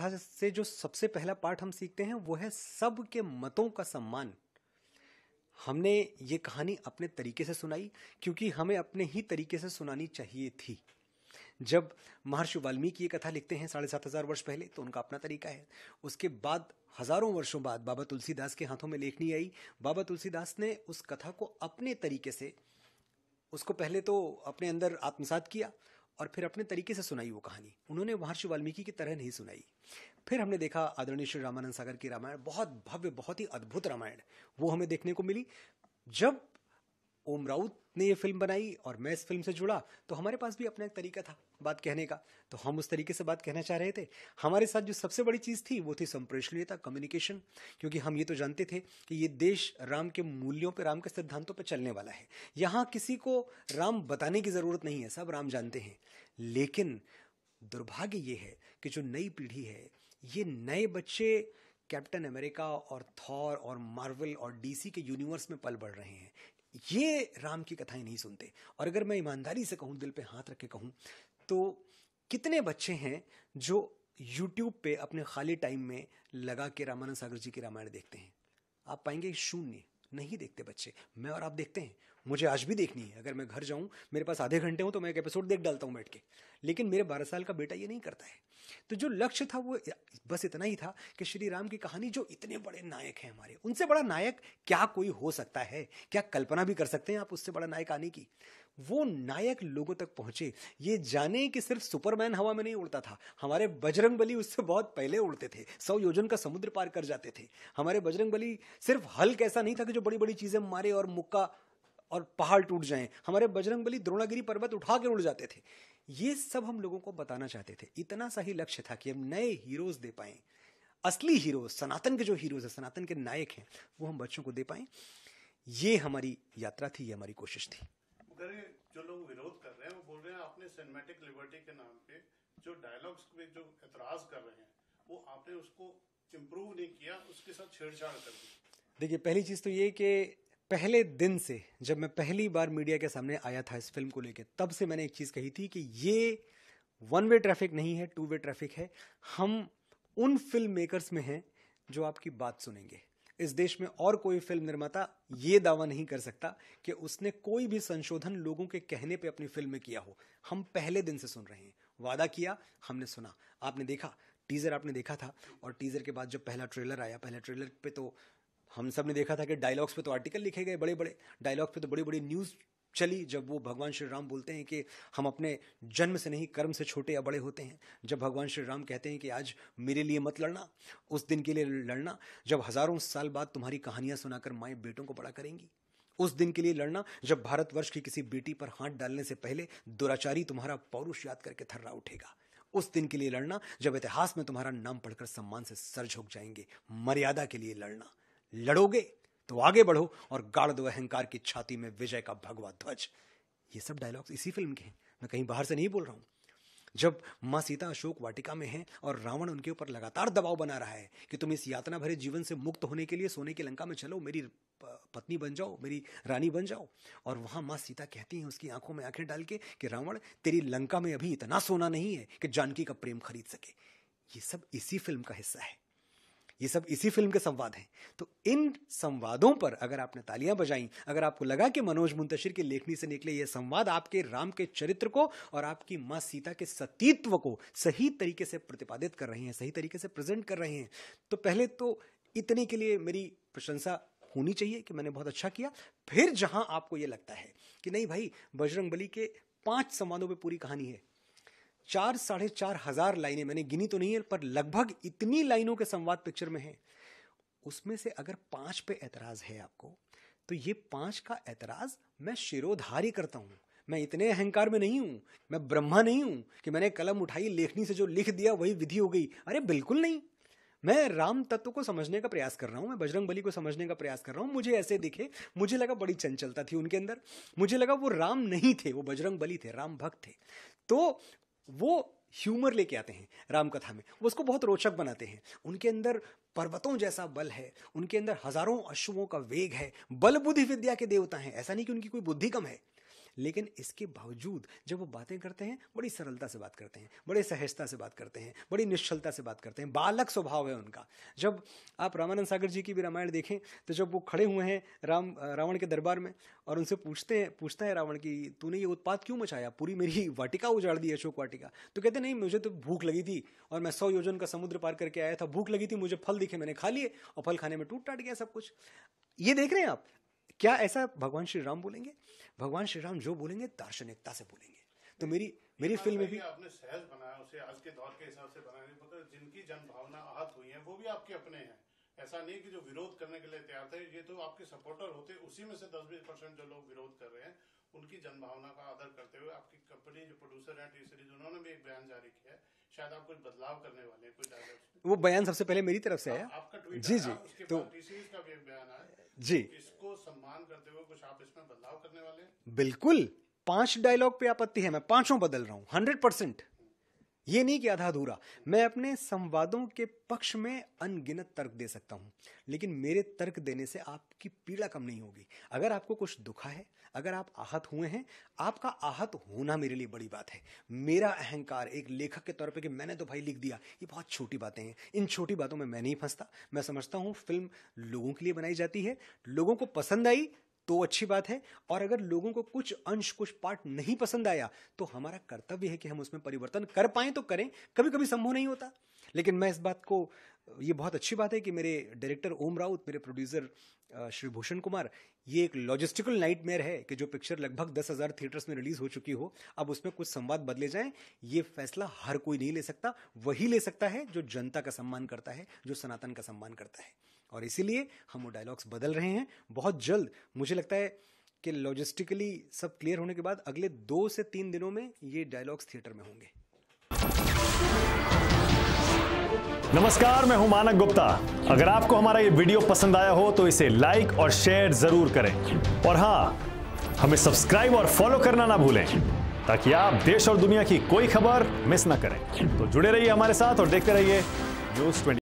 कथा से जो सबसे पहला पाठ हम सीखते हैं वो है सबके मतों का सम्मान हमने ये कहानी अपने तरीके से सुनाई क्योंकि हमें अपने ही तरीके से सुनानी चाहिए थी जब महर्षि वाल्मीकि ये कथा लिखते हैं साढ़े सात हजार वर्ष पहले तो उनका अपना तरीका है उसके बाद हजारों वर्षों बाद बाबा तुलसीदास के हाथों में लेखनी आई बाबा तुलसीदास ने उस कथा को अपने तरीके से उसको पहले तो अपने अंदर आत्मसात किया और फिर अपने तरीके से सुनाई वो कहानी उन्होंने महर्षि वाल्मीकि की तरह नहीं सुनाई फिर हमने देखा आदरणीय श्री रामानंद सागर की रामायण बहुत भव्य बहुत ही अद्भुत रामायण वो हमें देखने को मिली जब ओम राउत ने ये फिल्म बनाई और मैं इस फिल्म से जुड़ा तो हमारे पास भी अपना एक तरीका था बात कहने का तो हम उस तरीके से बात कहना चाह रहे थे हमारे साथ जो सबसे बड़ी चीज़ थी वो थी संप्रेषणीयता कम्युनिकेशन क्योंकि हम ये तो जानते थे कि ये देश राम के मूल्यों पर राम के सिद्धांतों पर चलने वाला है यहाँ किसी को राम बताने की ज़रूरत नहीं है सब राम जानते हैं लेकिन दुर्भाग्य ये है कि जो नई पीढ़ी है ये नए बच्चे कैप्टन अमेरिका और थॉर और मार्वल और डीसी के यूनिवर्स में पल बढ़ रहे हैं ये राम की कथाएं नहीं सुनते और अगर मैं ईमानदारी से कहूँ दिल पे हाथ रख के कहूँ तो कितने बच्चे हैं जो यूट्यूब पे अपने खाली टाइम में लगा के रामानंद सागर जी की रामायण देखते हैं आप पाएंगे शून्य नहीं देखते बच्चे मैं और आप देखते हैं मुझे आज भी देखनी है अगर मैं घर जाऊं मेरे पास आधे घंटे हों तो मैं एक एपिसोड देख डालता हूं बैठ के लेकिन मेरे बारह साल का बेटा ये नहीं करता है तो जो लक्ष्य था वो बस इतना ही था कि श्री राम की कहानी जो इतने बड़े नायक हैं हमारे उनसे बड़ा नायक क्या कोई हो सकता है क्या कल्पना भी कर सकते हैं आप उससे बड़ा नायक आने की वो नायक लोगों तक पहुंचे ये जाने कि सिर्फ सुपरमैन हवा में नहीं उड़ता था हमारे बजरंग बली उससे बहुत पहले उड़ते थे सौ योजन का समुद्र पार कर जाते थे हमारे बजरंग बली सिर्फ हल्क ऐसा नहीं था कि जो बड़ी बड़ी चीजें मारे और मुक्का और पहाड़ टूट जाएं हमारे बजरंग बली द्रोणागिरी पर्वत उठा के उड़ जाते थे ये सब हम लोगों को बताना चाहते थे इतना सा ही लक्ष्य था कि हम नए हीरोज दे पाए असली हीरो सनातन के जो हीरोज है सनातन के नायक हैं वो हम बच्चों को दे पाए ये हमारी यात्रा थी ये हमारी कोशिश थी कह रहे जो लोग विरोध कर रहे हैं वो बोल रहे हैं आपने सिनेमेटिक लिबर्टी के नाम पे जो डायलॉग्स पे जो एतराज कर रहे हैं वो आपने उसको इम्प्रूव नहीं किया उसके साथ छेड़छाड़ कर दी देखिए पहली चीज तो ये कि पहले दिन से जब मैं पहली बार मीडिया के सामने आया था इस फिल्म को लेकर तब से मैंने एक चीज कही थी कि ये वन वे ट्रैफिक नहीं है टू वे ट्रैफिक है हम उन फिल्म मेकर्स में हैं जो आपकी बात सुनेंगे इस देश में और कोई फिल्म निर्माता ये दावा नहीं कर सकता कि उसने कोई भी संशोधन लोगों के कहने पे अपनी फिल्म में किया हो हम पहले दिन से सुन रहे हैं वादा किया हमने सुना आपने देखा टीजर आपने देखा था और टीजर के बाद जब पहला ट्रेलर आया पहला ट्रेलर पे तो हम सब ने देखा था कि डायलॉग्स पे तो आर्टिकल लिखे गए बड़े बड़े डायलॉग्स पे तो बड़ी बड़ी न्यूज़ चली जब वो भगवान श्री राम बोलते हैं कि हम अपने जन्म से नहीं कर्म से छोटे या बड़े होते हैं जब भगवान श्री राम कहते हैं कि आज मेरे लिए मत लड़ना उस दिन के लिए लड़ना जब हजारों साल बाद तुम्हारी कहानियां सुनाकर माए बेटों को बड़ा करेंगी उस दिन के लिए लड़ना जब भारतवर्ष की किसी बेटी पर हाथ डालने से पहले दुराचारी तुम्हारा पौरुष याद करके थर्रा उठेगा उस दिन के लिए लड़ना जब इतिहास में तुम्हारा नाम पढ़कर सम्मान से सर झुक जाएंगे मर्यादा के लिए लड़ना लड़ोगे तो आगे बढ़ो और गाड़ दो अहंकार की छाती में विजय का भगवा ध्वज ये सब डायलॉग्स इसी फिल्म के हैं मैं कहीं बाहर से नहीं बोल रहा हूँ जब माँ सीता अशोक वाटिका में है और रावण उनके ऊपर लगातार दबाव बना रहा है कि तुम इस यातना भरे जीवन से मुक्त होने के लिए सोने की लंका में चलो मेरी पत्नी बन जाओ मेरी रानी बन जाओ और वहाँ माँ सीता कहती हैं उसकी आंखों में आंखें डाल के कि रावण तेरी लंका में अभी इतना सोना नहीं है कि जानकी का प्रेम खरीद सके ये सब इसी फिल्म का हिस्सा है ये सब इसी फिल्म के संवाद हैं तो इन संवादों पर अगर आपने तालियां बजाई अगर आपको लगा कि मनोज मुंतशिर की लेखनी से निकले ये संवाद आपके राम के चरित्र को और आपकी माँ सीता के सतीत्व को सही तरीके से प्रतिपादित कर रहे हैं सही तरीके से प्रेजेंट कर रहे हैं तो पहले तो इतने के लिए मेरी प्रशंसा होनी चाहिए कि मैंने बहुत अच्छा किया फिर जहां आपको ये लगता है कि नहीं भाई बजरंग बली के पांच संवादों पर पूरी कहानी है चार साढ़े चार हजार लाइनें मैंने गिनी तो नहीं है पर लगभग इतनी लाइनों के संवाद पिक्चर में है उसमें से अगर पांच पे एतराज है आपको तो ये पांच का एतराज मैं शिरोधार्य करता हूँ मैं इतने अहंकार में नहीं हूँ मैं ब्रह्मा नहीं हूँ कि मैंने कलम उठाई लेखनी से जो लिख दिया वही विधि हो गई अरे बिल्कुल नहीं मैं राम तत्व को समझने का प्रयास कर रहा हूँ मैं बजरंग बली को समझने का प्रयास कर रहा हूँ मुझे ऐसे दिखे मुझे लगा बड़ी चंचलता थी उनके अंदर मुझे लगा वो राम नहीं थे वो बजरंग बली थे राम भक्त थे तो वो ह्यूमर लेके आते हैं रामकथा में वो उसको बहुत रोचक बनाते हैं उनके अंदर पर्वतों जैसा बल है उनके अंदर हजारों अश्वों का वेग है बल बुद्धि विद्या के देवता हैं ऐसा नहीं कि उनकी कोई बुद्धि कम है लेकिन इसके बावजूद जब वो बातें करते हैं बड़ी सरलता से बात करते हैं बड़े सहजता से बात करते हैं बड़ी निश्चलता से बात करते हैं बालक स्वभाव है उनका जब आप रामानंद सागर जी की भी रामायण देखें तो जब वो खड़े हुए हैं राम रावण के दरबार में और उनसे पूछते हैं पूछता है रावण की तूने ये उत्पाद क्यों मचाया पूरी मेरी वाटिका उजाड़ दी अशोक वाटिका तो कहते नहीं मुझे तो भूख लगी थी और मैं सौ योजन का समुद्र पार करके आया था भूख लगी थी मुझे फल दिखे मैंने खा लिए और फल खाने में टूट टाट गया सब कुछ ये देख रहे हैं आप क्या ऐसा भगवान श्री राम बोलेंगे भगवान श्री राम जो बोलेंगे दार्शनिकता से बोलेंगे तो मेरी मेरी फिल्म में भी आपने सहज बनाया उसे आज के दौर के हिसाब से बनाया नहीं पर जिनकी जनभावना आहत हुई है वो भी आपके अपने हैं ऐसा नहीं कि जो विरोध करने के लिए तैयार थे ये तो आपके सपोर्टर होते उसी में से दस बीस परसेंट जो लोग विरोध कर रहे हैं उनकी जनभावना का आदर करते हुए आपकी कंपनी जो प्रोड्यूसर है टी सीरीज उन्होंने भी एक बयान जारी किया है शायद आप कुछ बदलाव करने वाले हैं कुछ वो बयान सबसे पहले मेरी तरफ से आया आपका ट्वीट जी जी तो टी सीरीज का भी एक बयान आया जी इसको सम्मान करते हुए कुछ आप इसमें बदलाव करने वाले बिल्कुल पांच डायलॉग पे आपत्ति है मैं पांचों बदल रहा हूं हंड्रेड परसेंट ये नहीं कि आधा अधूरा मैं अपने संवादों के पक्ष में अनगिनत तर्क दे सकता हूं लेकिन मेरे तर्क देने से आपकी पीड़ा कम नहीं होगी अगर आपको कुछ दुखा है अगर आप आहत हुए हैं आपका आहत होना मेरे लिए बड़ी बात है मेरा अहंकार एक लेखक के तौर पर कि मैंने तो भाई लिख दिया ये बहुत छोटी बातें हैं इन छोटी बातों में मैं नहीं फंसता मैं समझता हूँ फिल्म लोगों के लिए बनाई जाती है लोगों को पसंद आई तो अच्छी बात है और अगर लोगों को कुछ अंश कुछ पार्ट नहीं पसंद आया तो हमारा कर्तव्य है कि हम उसमें परिवर्तन कर पाए तो करें कभी कभी संभव नहीं होता लेकिन मैं इस बात को ये बहुत अच्छी बात है कि मेरे डायरेक्टर ओम राउत मेरे प्रोड्यूसर श्री भूषण कुमार ये एक लॉजिस्टिकल नाइटमेयर है कि जो पिक्चर लगभग दस हज़ार थिएटर्स में रिलीज हो चुकी हो अब उसमें कुछ संवाद बदले जाएं ये फैसला हर कोई नहीं ले सकता वही ले सकता है जो जनता का सम्मान करता है जो सनातन का सम्मान करता है और इसीलिए हम वो डायलॉग्स बदल रहे हैं बहुत जल्द मुझे लगता है कि लॉजिस्टिकली सब क्लियर होने के बाद अगले दो से तीन दिनों में ये डायलॉग्स थिएटर में होंगे नमस्कार मैं हूं मानक गुप्ता अगर आपको हमारा ये वीडियो पसंद आया हो तो इसे लाइक और शेयर जरूर करें और हां हमें सब्सक्राइब और फॉलो करना ना भूलें ताकि आप देश और दुनिया की कोई खबर मिस ना करें तो जुड़े रहिए हमारे साथ और देखते रहिए न्यूज ट्वेंटी